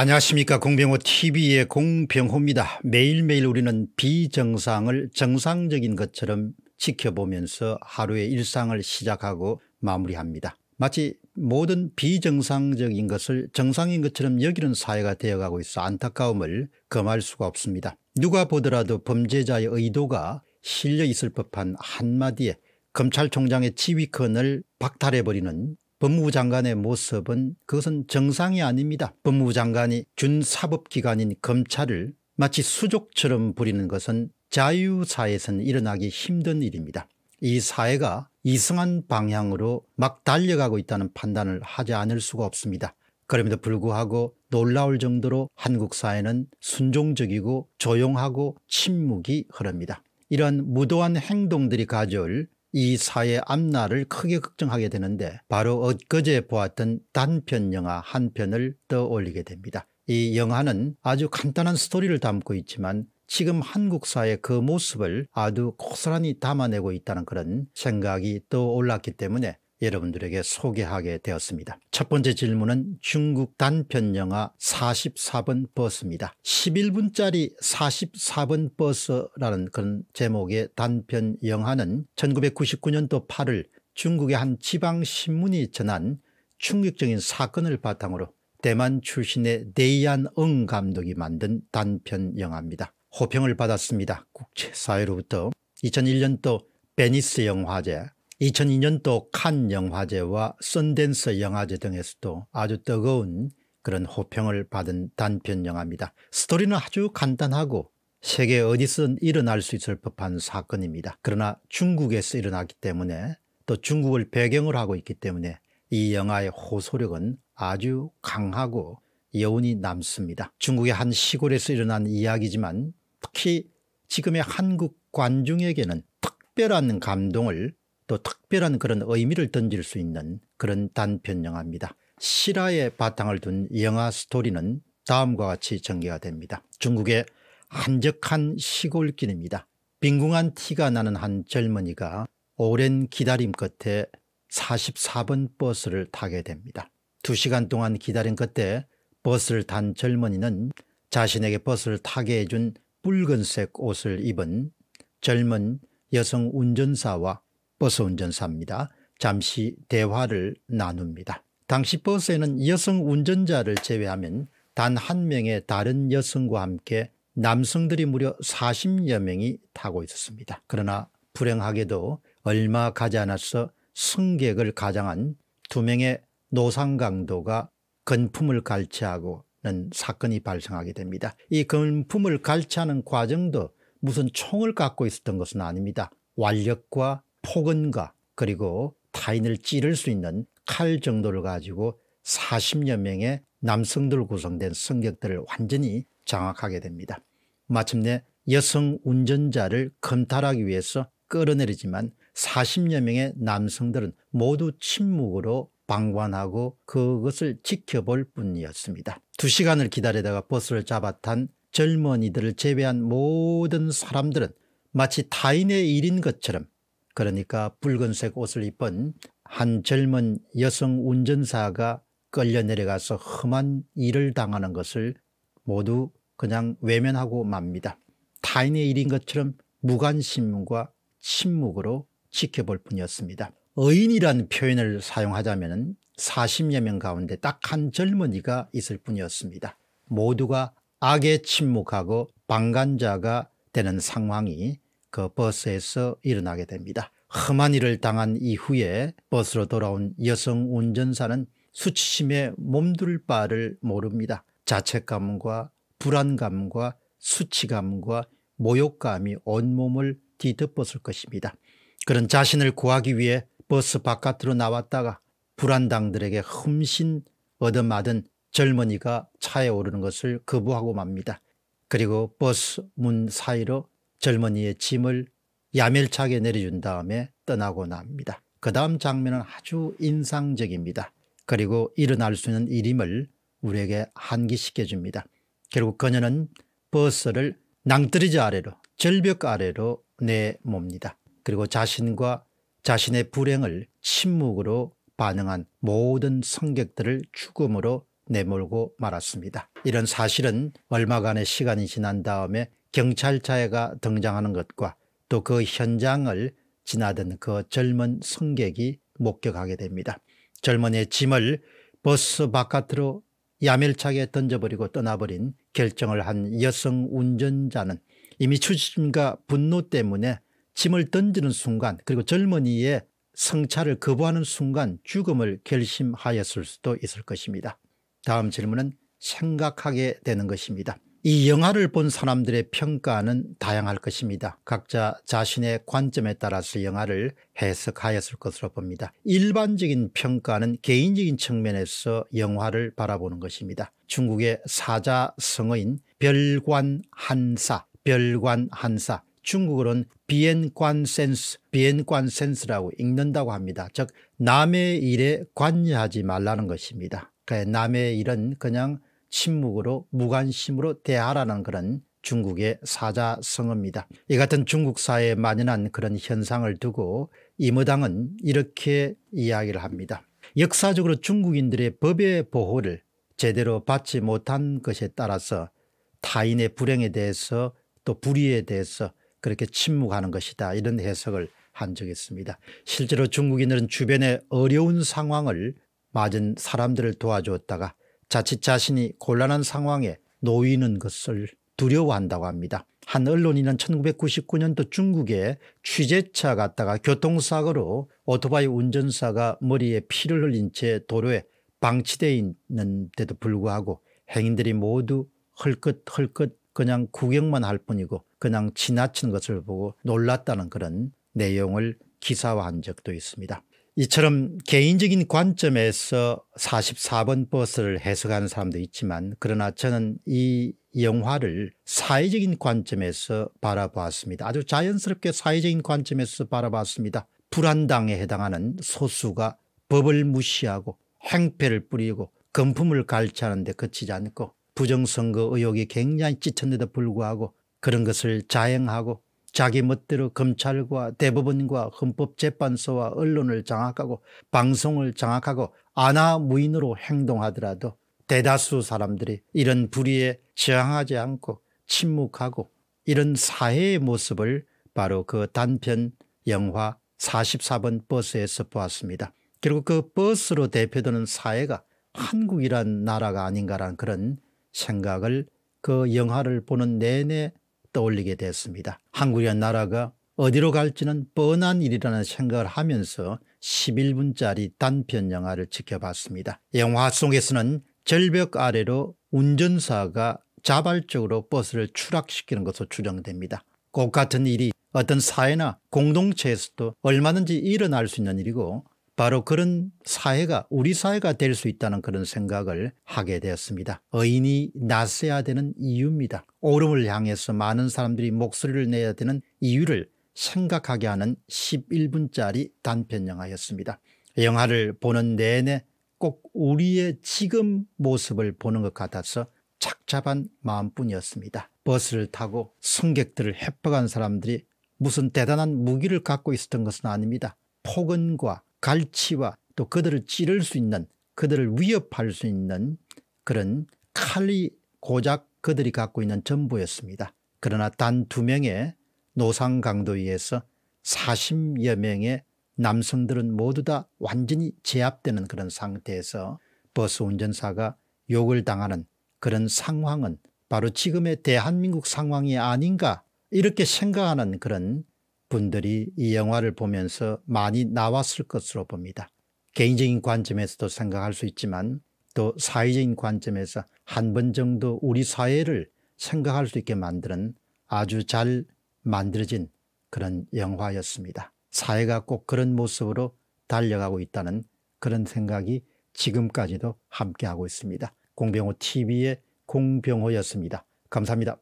안녕하십니까 공병호TV의 공병호입니다. 매일매일 우리는 비정상을 정상적인 것처럼 지켜보면서 하루의 일상을 시작하고 마무리합니다. 마치 모든 비정상적인 것을 정상인 것처럼 여기는 사회가 되어가고 있어 안타까움을 금할 수가 없습니다. 누가 보더라도 범죄자의 의도가 실려 있을 법한 한마디에 검찰총장의 지휘권을 박탈해버리는 법무부 장관의 모습은 그것은 정상이 아닙니다. 법무부 장관이 준사법기관인 검찰을 마치 수족처럼 부리는 것은 자유사회에서는 일어나기 힘든 일입니다. 이 사회가 이상한 방향으로 막 달려가고 있다는 판단을 하지 않을 수가 없습니다. 그럼에도 불구하고 놀라울 정도로 한국 사회는 순종적이고 조용하고 침묵이 흐릅니다. 이런 무도한 행동들이 가져올 이사회 앞날을 크게 걱정하게 되는데 바로 엊그제 보았던 단편 영화 한 편을 떠올리게 됩니다. 이 영화는 아주 간단한 스토리를 담고 있지만 지금 한국 사의 그 모습을 아주 고스란히 담아내고 있다는 그런 생각이 떠올랐기 때문에 여러분들에게 소개하게 되었습니다. 첫 번째 질문은 중국 단편 영화 44번 버스입니다. 11분짜리 44번 버스라는 그런 제목의 단편 영화는 1999년도 8월 중국의 한 지방신문이 전한 충격적인 사건을 바탕으로 대만 출신의 데이안응 감독이 만든 단편 영화입니다. 호평을 받았습니다. 국제사회로부터 2001년도 베니스 영화제 2002년도 칸 영화제와 선댄스 영화제 등에서도 아주 뜨거운 그런 호평을 받은 단편 영화입니다. 스토리는 아주 간단하고 세계 어디서든 일어날 수 있을 법한 사건입니다. 그러나 중국에서 일어났기 때문에 또 중국을 배경으로 하고 있기 때문에 이 영화의 호소력은 아주 강하고 여운이 남습니다. 중국의 한 시골에서 일어난 이야기지만 특히 지금의 한국 관중에게는 특별한 감동을 또 특별한 그런 의미를 던질 수 있는 그런 단편 영화입니다. 실화의 바탕을 둔 영화 스토리는 다음과 같이 전개가 됩니다. 중국의 한적한 시골길입니다. 빈궁한 티가 나는 한 젊은이가 오랜 기다림 끝에 44번 버스를 타게 됩니다. 2시간 동안 기다린 끝에 버스를 탄 젊은이는 자신에게 버스를 타게 해준 붉은색 옷을 입은 젊은 여성 운전사와 버스 운전사입니다. 잠시 대화를 나눕니다. 당시 버스에는 여성 운전자를 제외하면 단 한 명의 다른 여성과 함께 남성들이 무려 40여 명이 타고 있었습니다. 그러나 불행하게도 얼마 가지 않아서 승객을 가장한 두 명의 노상강도가 건품을 갈취하고는 사건이 발생하게 됩니다. 이 건품을 갈취하는 과정도 무슨 총을 갖고 있었던 것은 아닙니다. 완력과 폭은과 그리고 타인을 찌를 수 있는 칼 정도를 가지고 40여 명의 남성들 구성된 성격들을 완전히 장악하게 됩니다. 마침내 여성 운전자를 검탈하기 위해서 끌어내리지만 40여 명의 남성들은 모두 침묵으로 방관하고 그것을 지켜볼 뿐이었습니다. 두 시간을 기다리다가 버스를 잡아 탄 젊은이들을 제외한 모든 사람들은 마치 타인의 일인 것처럼 그러니까 붉은색 옷을 입은 한 젊은 여성 운전사가 끌려 내려가서 험한 일을 당하는 것을 모두 그냥 외면하고 맙니다. 타인의 일인 것처럼 무관심과 침묵으로 지켜볼 뿐이었습니다. 의인이란 표현을 사용하자면 40여 명 가운데 딱 한 젊은이가 있을 뿐이었습니다. 모두가 악에 침묵하고 방관자가 되는 상황이 그 버스에서 일어나게 됩니다. 험한 일을 당한 이후에 버스로 돌아온 여성 운전사는 수치심에 몸둘 바를 모릅니다. 자책감과 불안감과 수치감과 모욕감이 온몸을 뒤덮었을 것입니다. 그런 자신을 구하기 위해 버스 바깥으로 나왔다가 불안당들에게 흠신 얻어맞은 젊은이가 차에 오르는 것을 거부하고 맙니다. 그리고 버스 문 사이로 젊은이의 짐을 야멸차게 내려준 다음에 떠나고 납니다. 그 다음 장면은 아주 인상적입니다. 그리고 일어날 수 있는 일임을 우리에게 한기시켜 줍니다. 결국 그녀는 버스를 낭떠러지 아래로 절벽 아래로 내몹니다. 그리고 자신과 자신의 불행을 침묵으로 반응한 모든 성객들을 죽음으로 내몰고 말았습니다. 이런 사실은 얼마간의 시간이 지난 다음에 경찰차가 등장하는 것과 또 그 현장을 지나던 그 젊은 승객이 목격하게 됩니다. 젊은의 짐을 버스 바깥으로 야멸차게 던져버리고 떠나버린 결정을 한 여성 운전자는 이미 추심과 분노 때문에 짐을 던지는 순간 그리고 젊은이의 성차를 거부하는 순간 죽음을 결심하였을 수도 있을 것입니다. 다음 질문은 생각하게 되는 것입니다. 이 영화를 본 사람들의 평가는 다양할 것입니다. 각자 자신의 관점에 따라서 영화를 해석하였을 것으로 봅니다. 일반적인 평가는 개인적인 측면에서 영화를 바라보는 것입니다. 중국의 사자성어인 별관한사, 별관한사 중국어로는 비엔관센스, 비엔관센스라고 읽는다고 합니다. 즉 남의 일에 관여하지 말라는 것입니다. 남의 일은 그냥 침묵으로 무관심으로 대하라는 그런 중국의 사자성어입니다. 이 같은 중국 사회에 만연한 그런 현상을 두고 이모당은 이렇게 이야기를 합니다. 역사적으로 중국인들의 법의 보호를 제대로 받지 못한 것에 따라서 타인의 불행에 대해서 또 불의에 대해서 그렇게 침묵하는 것이다 이런 해석을 한 적이 있습니다. 실제로 중국인들은 주변의 어려운 상황을 맞은 사람들을 도와주었다가 자칫 자신이 곤란한 상황에 놓이는 것을 두려워한다고 합니다. 한 언론인은 1999년도 중국에 취재차 갔다가 교통사고로 오토바이 운전사가 머리에 피를 흘린 채 도로에 방치되어 있는데도 불구하고 행인들이 모두 헐끗헐끗 그냥 구경만 할 뿐이고 그냥 지나친 것을 보고 놀랐다는 그런 내용을 기사화한 적도 있습니다. 이처럼 개인적인 관점에서 44번 버스를 해석하는 사람도 있지만 그러나 저는 이 영화를 사회적인 관점에서 바라보았습니다. 아주 자연스럽게 사회적인 관점에서 바라봤습니다. 불안당에 해당하는 소수가 법을 무시하고 행패를 뿌리고 금품을 갈취하는데 그치지 않고 부정선거 의혹이 굉장히 찢짙는데도 불구하고 그런 것을 자행하고 자기 멋대로 검찰과 대법원과 헌법재판소와 언론을 장악하고 방송을 장악하고 아나무인으로 행동하더라도 대다수 사람들이 이런 불의에 저항하지 않고 침묵하고 이런 사회의 모습을 바로 그 단편 영화 44번 버스에서 보았습니다. 그리고 그 버스로 대표되는 사회가 한국이란 나라가 아닌가란 그런 생각을 그 영화를 보는 내내 떠올리게 됐습니다. 한국이란 나라가 어디로 갈지는 뻔한 일이라는 생각을 하면서 11분짜리 단편 영화를 지켜봤습니다. 영화 속에서는 절벽 아래로 운전사가 자발적으로 버스를 추락시키는 것으로 추정됩니다. 꼭 같은 일이 어떤 사회나 공동체에서도 얼마든지 일어날 수 있는 일이고 바로 그런 사회가 우리 사회가 될 수 있다는 그런 생각을 하게 되었습니다. 의인이 나서야 되는 이유입니다. 오름을 향해서 많은 사람들이 목소리를 내야 되는 이유를 생각하게 하는 11분짜리 단편영화였습니다. 영화를 보는 내내 꼭 우리의 지금 모습을 보는 것 같아서 착잡한 마음뿐이었습니다. 버스를 타고 승객들을 협박한 사람들이 무슨 대단한 무기를 갖고 있었던 것은 아닙니다. 폭언과 갈치와 또 그들을 찌를 수 있는 그들을 위협할 수 있는 그런 칼이 고작 그들이 갖고 있는 전부였습니다. 그러나 단 두 명의 노상 강도에 의해서 40여 명의 남성들은 모두 다 완전히 제압되는 그런 상태에서 버스 운전사가 욕을 당하는 그런 상황은 바로 지금의 대한민국 상황이 아닌가 이렇게 생각하는 그런 분들이 이 영화를 보면서 많이 나왔을 것으로 봅니다. 개인적인 관점에서도 생각할 수 있지만 또 사회적인 관점에서 한 번 정도 우리 사회를 생각할 수 있게 만드는 아주 잘 만들어진 그런 영화였습니다. 사회가 꼭 그런 모습으로 달려가고 있다는 그런 생각이 지금까지도 함께하고 있습니다. 공병호 TV의 공병호였습니다. 감사합니다.